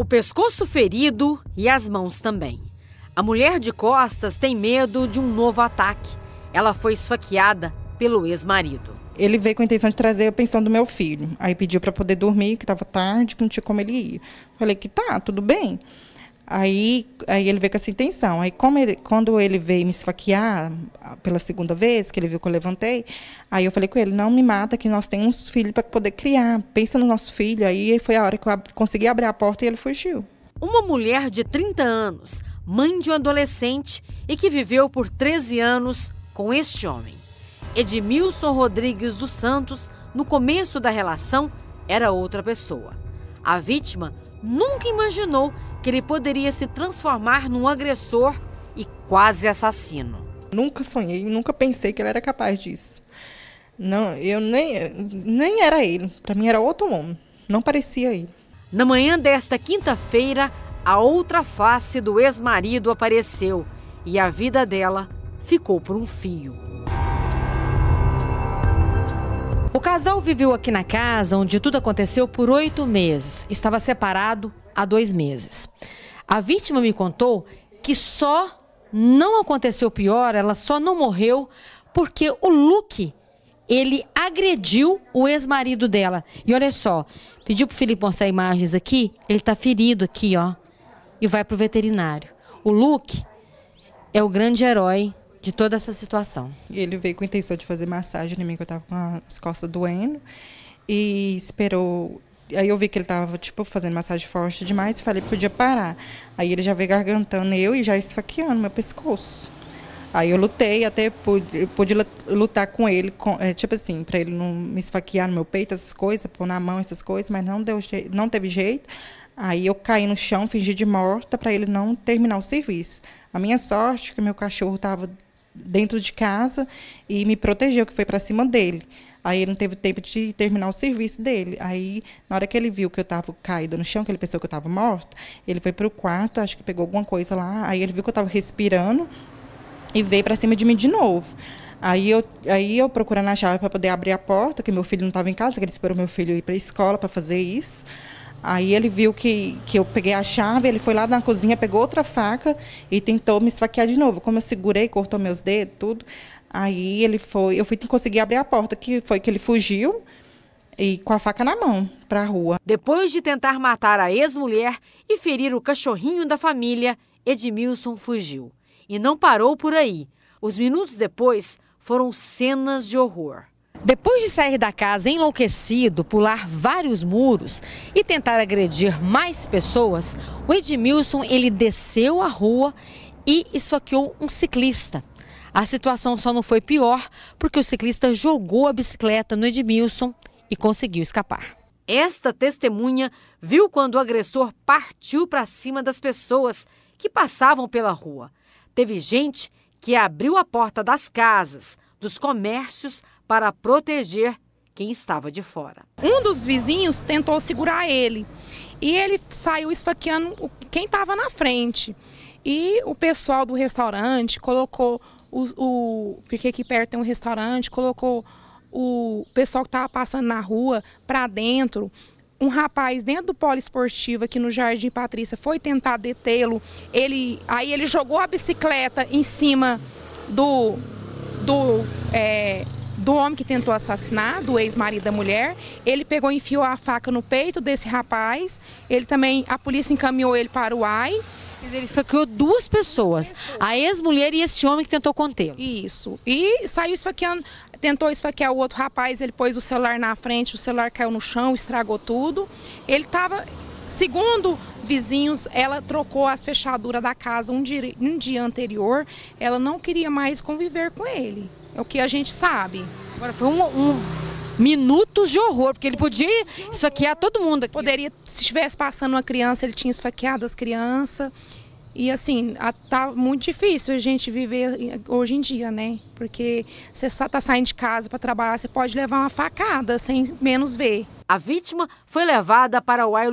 O pescoço ferido e as mãos também. A mulher de costas tem medo de um novo ataque. Ela foi esfaqueada pelo ex-marido. Ele veio com a intenção de trazer a pensão do meu filho. Aí pediu para poder dormir, que estava tarde, que não tinha como ele ir. Falei que tá, tudo bem. Aí, aí ele veio com essa intenção. Aí ele, quando ele veio me esfaquear ah, pela segunda vez, que ele viu que eu levantei, aí eu falei com ele, não me mata, que nós temos filhos para poder criar. Pensa no nosso filho. Aí foi a hora que eu ab consegui abrir a porta e ele fugiu. Uma mulher de 30 anos, mãe de um adolescente e que viveu por 13 anos com este homem. Edmilson Rodrigues dos Santos, no começo da relação, era outra pessoa. A vítima nunca imaginou que ele poderia se transformar num agressor e quase assassino. Nunca sonhei, nunca pensei que ele era capaz disso. Não, eu nem, nem era ele. Para mim era outro homem. Não parecia ele. Na manhã desta quinta-feira, a outra face do ex-marido apareceu e a vida dela ficou por um fio. O casal viveu aqui na casa onde tudo aconteceu por oito meses. Estava separado há dois meses. A vítima me contou que só não aconteceu pior, ela só não morreu porque o Luke ele agrediu o ex-marido dela. E olha só, pediu para o Felipe mostrar imagens aqui, ele está ferido aqui, ó, e vai pro veterinário. O Luke é o grande herói de toda essa situação. Ele veio com a intenção de fazer massagem em mim, que eu estava com as costas doendo, e esperou. Aí eu vi que ele estava tipo, fazendo massagem forte demais e falei que podia parar. Aí ele já veio gargantando eu e já esfaqueando meu pescoço. Aí eu lutei, até pude, pude lutar com ele, com, é, tipo assim, para ele não me esfaquear no meu peito, essas coisas, pôr na mão essas coisas, mas não, deu jeito, não teve jeito. Aí eu caí no chão, fingi de morta para ele não terminar o serviço. A minha sorte é que meu cachorro estava dentro de casa e me protegeu, que foi para cima dele. Aí ele não teve tempo de terminar o serviço dele. Aí, na hora que ele viu que eu estava caída no chão, que ele pensou que eu estava morta, ele foi para o quarto, acho que pegou alguma coisa lá. Aí ele viu que eu estava respirando e veio para cima de mim de novo. Aí eu, aí eu procurando a chave para poder abrir a porta, que meu filho não estava em casa, que ele esperou meu filho ir para a escola para fazer isso. Aí ele viu que, que eu peguei a chave, ele foi lá na cozinha, pegou outra faca e tentou me esfaquear de novo. Como eu segurei, cortou meus dedos, tudo. Aí ele foi, eu fui conseguir abrir a porta, que foi que ele fugiu e com a faca na mão para a rua. Depois de tentar matar a ex-mulher e ferir o cachorrinho da família, Edmilson fugiu. E não parou por aí. Os minutos depois foram cenas de horror. Depois de sair da casa enlouquecido, pular vários muros e tentar agredir mais pessoas, o Edmilson ele desceu a rua e esfaqueou um ciclista. A situação só não foi pior porque o ciclista jogou a bicicleta no Edmilson e conseguiu escapar. Esta testemunha viu quando o agressor partiu para cima das pessoas que passavam pela rua. Teve gente que abriu a porta das casas, dos comércios para proteger quem estava de fora. Um dos vizinhos tentou segurar ele e ele saiu esfaqueando quem estava na frente. E o pessoal do restaurante colocou o. Porque aqui perto tem um restaurante, colocou o pessoal que estava passando na rua para dentro. Um rapaz dentro do polo esportivo aqui no Jardim Patrícia foi tentar detê-lo. Ele, aí ele jogou a bicicleta em cima do, do é, do homem que tentou assassinar, do ex-marido da mulher. Ele pegou e enfiou a faca no peito desse rapaz. Ele também, a polícia encaminhou ele para o AI. Ele esfaqueou duas pessoas, a ex-mulher e esse homem que tentou contê-lo. Isso. E saiu esfaqueando, tentou esfaquear o outro rapaz, ele pôs o celular na frente, o celular caiu no chão, estragou tudo. Ele estava, segundo vizinhos, ela trocou as fechaduras da casa um dia, um dia anterior, ela não queria mais conviver com ele é o que a gente sabe. Agora, foi um, um minutos de horror, porque ele podia esfaquear todo mundo aqui. Poderia, se estivesse passando uma criança, ele tinha esfaqueado as crianças. E assim, tá muito difícil a gente viver eh, hoje em dia, né? Porque você está saindo de casa para trabalhar, você pode levar uma facada sem menos ver. A vítima foi levada para o Ai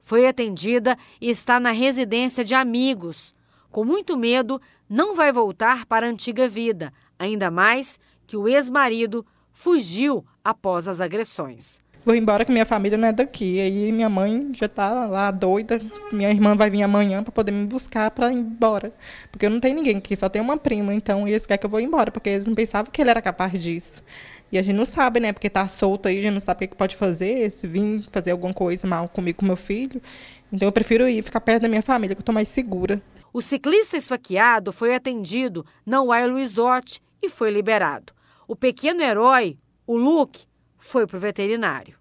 foi atendida e está na residência de amigos. Com muito medo, não vai voltar para a antiga vida. Ainda mais que o ex-marido fugiu após as agressões. Vou embora que minha família não é daqui. Aí minha mãe já tá lá doida. Minha irmã vai vir amanhã para poder me buscar para ir embora. Porque eu não tenho ninguém aqui, só tenho uma prima. Então eles querem que eu vou embora, porque eles não pensavam que ele era capaz disso. E a gente não sabe, né? Porque tá solto aí, a gente não sabe o que, pode fazer, se vir fazer alguma coisa mal comigo, com meu filho. Então eu prefiro ir ficar perto da minha família, que eu tô mais segura. O ciclista esfaqueado foi atendido não é Luizote e foi liberado. O pequeno herói, o Luke, foi para o veterinário.